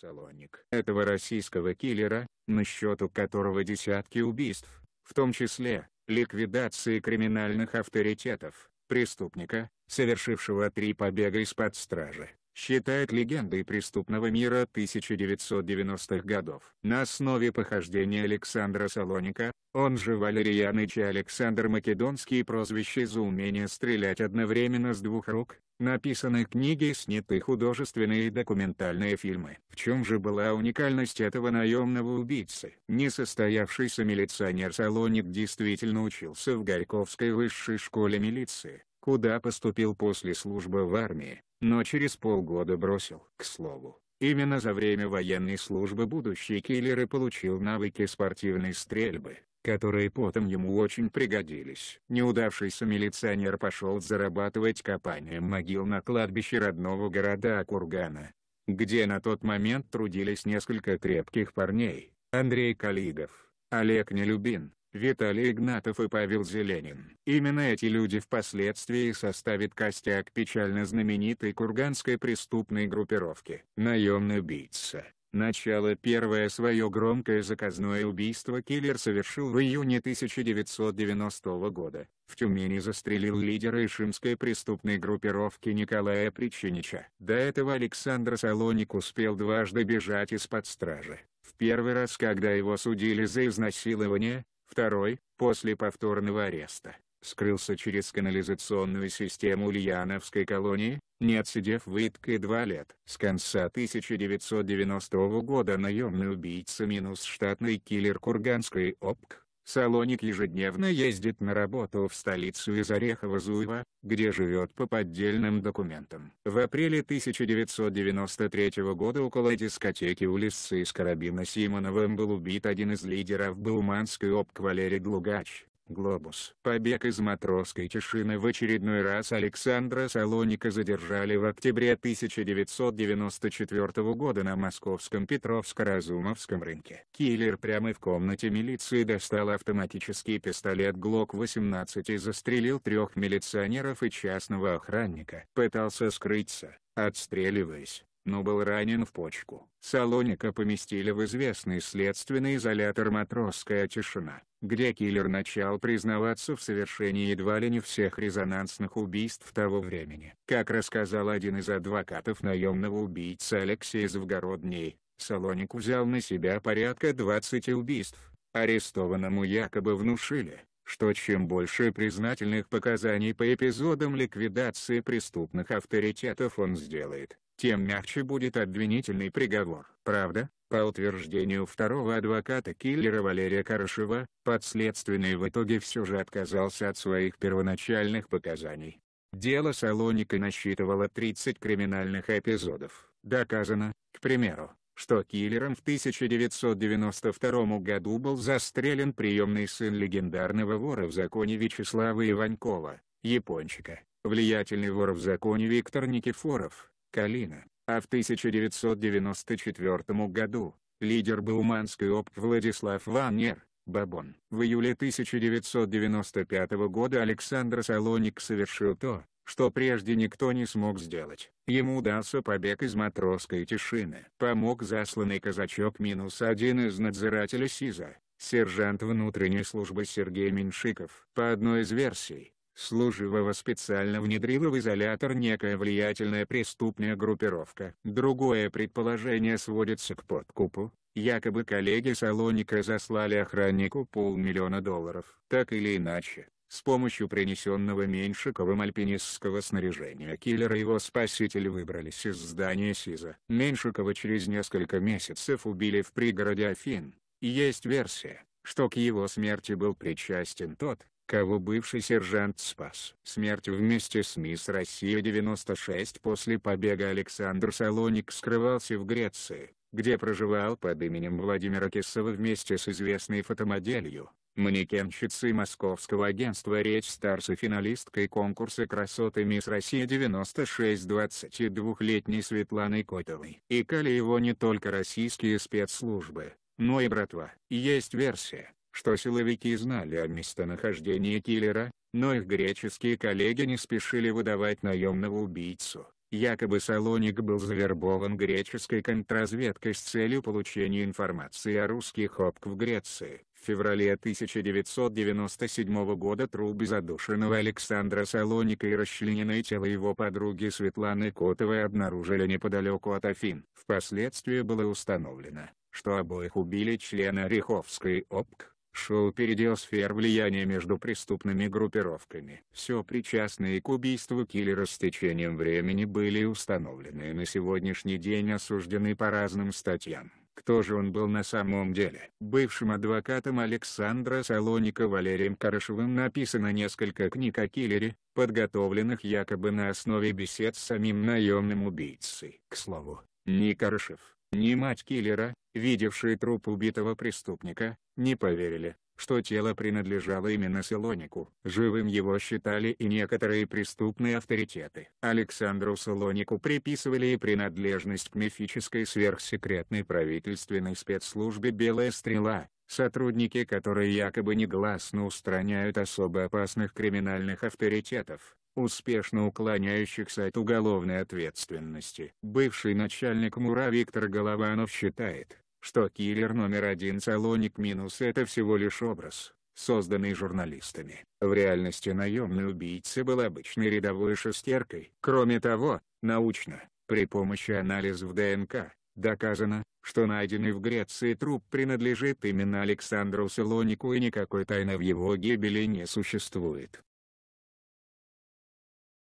Салоник. Этого российского киллера, на счету которого десятки убийств, в том числе, ликвидации криминальных авторитетов, преступника, совершившего три побега из-под стражи, считает легендой преступного мира 1990-х годов. На основе похождения Александра Салоника, он же Валерий Яныч и Александр Македонский прозвище за умение стрелять одновременно с двух рук, написаны книги и сняты художественные и документальные фильмы. В чем же была уникальность этого наемного убийцы? Несостоявшийся милиционер Салоник действительно учился в Горьковской высшей школе милиции, куда поступил после службы в армии, но через полгода бросил. К слову, именно за время военной службы будущий киллер и получил навыки спортивной стрельбы, которые потом ему очень пригодились. Неудавшийся милиционер пошел зарабатывать копанием могил на кладбище родного города Кургана, где на тот момент трудились несколько крепких парней, Андрей Калигов, Олег Нелюбин, Виталий Игнатов и Павел Зеленин. Именно эти люди впоследствии составят костяк печально знаменитой курганской преступной группировки. Наемный убийца. Начало первое свое громкое заказное убийство киллер совершил в июне 1990 года. В Тюмени застрелил лидера ишимской преступной группировки Николая Причинича. До этого Александр Салоник успел дважды бежать из-под стражи. В первый раз когда его судили за изнасилование, Второй, после повторного ареста, скрылся через канализационную систему Ульяновской колонии, не отсидев в Иткой два лет. С конца 1990 года наемный убийца минус штатный киллер Курганской ОПК, Салоник ежедневно ездит на работу в столицу из Орехово-Зуева, где живет по поддельным документам. В апреле 1993 года около дискотеки улицы из карабина Симоновым был убит один из лидеров Бауманской ОПК Валерий Глугач. Глобус. Побег из матросской тишины в очередной раз Александра Салоника задержали в октябре 1994 года на московском Петровско-Разумовском рынке. Киллер прямо в комнате милиции достал автоматический пистолет ГЛОК-18 и застрелил трех милиционеров и частного охранника. Пытался скрыться, отстреливаясь но был ранен в почку. Салоника поместили в известный следственный изолятор «Матросская тишина», где киллер начал признаваться в совершении едва ли не всех резонансных убийств того времени. Как рассказал один из адвокатов наемного убийцы Алексей Завгородний, Салоник взял на себя порядка 20 убийств. Арестованному якобы внушили, что чем больше признательных показаний по эпизодам ликвидации преступных авторитетов он сделает, тем мягче будет обвинительный приговор. Правда, по утверждению второго адвоката киллера Валерия Карышева, подследственный в итоге все же отказался от своих первоначальных показаний. Дело Салоника насчитывало 30 криминальных эпизодов. Доказано, к примеру, что киллером в 1992 году был застрелен приемный сын легендарного вора в законе Вячеслава Иванькова, Япончика, влиятельный вор в законе Виктор Никифоров, Калина, а в 1994 году, лидер Бауманской ОП Владислав Ваннер Бабон. В июле 1995 года Александр Салоник совершил то, что прежде никто не смог сделать. Ему удался побег из матросской тишины. Помог засланный казачок минус один из надзирателя СИЗа, сержант внутренней службы Сергей Меньшиков. По одной из версий, Служивого специально внедрила в изолятор некая влиятельная преступная группировка. Другое предположение сводится к подкупу, якобы коллеги Салоника заслали охраннику полмиллиона долларов. Так или иначе, с помощью принесенного Меньшиковым альпинистского снаряжения киллер и его спаситель выбрались из здания СИЗа. Меньшикова через несколько месяцев убили в пригороде Афин. Есть версия, что к его смерти был причастен тот, кого бывший сержант спас. Смерть вместе с мисс «Россия-96» после побега Александр Салоник скрывался в Греции, где проживал под именем Владимира Кисова вместе с известной фотомоделью, манекенщицей московского агентства «Речь Старс» и финалисткой конкурса красоты «Мисс Россия-96» 22-летней Светланой Котовой. Икали его не только российские спецслужбы, но и братва. Есть версия, что силовики знали о местонахождении киллера, но их греческие коллеги не спешили выдавать наемного убийцу. Якобы Салоник был завербован греческой контрразведкой с целью получения информации о русских опк в Греции. В феврале 1997 года трубы задушенного Александра Салоника и расчлененное тело его подруги Светланы Котовой обнаружили неподалеку от Афин. Впоследствии было установлено, что обоих убили члены Ореховской ОПК, Шел передел сфер влияния между преступными группировками. Все причастные к убийству киллера с течением времени были установлены и на сегодняшний день осуждены по разным статьям. Кто же он был на самом деле? Бывшим адвокатом Александра Салоника Валерием Карышевым написано несколько книг о киллере, подготовленных якобы на основе бесед с самим наемным убийцей. К слову, не Карышев, ни мать киллера, видевшие труп убитого преступника, не поверили, что тело принадлежало именно Солонику. Живым его считали и некоторые преступные авторитеты. Александру Солонику приписывали и принадлежность к мифической сверхсекретной правительственной спецслужбе «Белая стрела», сотрудники которой якобы негласно устраняют особо опасных криминальных авторитетов успешно уклоняющихся от уголовной ответственности. Бывший начальник МУРА Виктор Голованов считает, что киллер номер один Салоник Минус это всего лишь образ, созданный журналистами. В реальности наемный убийца был обычной рядовой шестеркой. Кроме того, научно, при помощи анализов ДНК, доказано, что найденный в Греции труп принадлежит именно Александру Салонику и никакой тайны в его гибели не существует.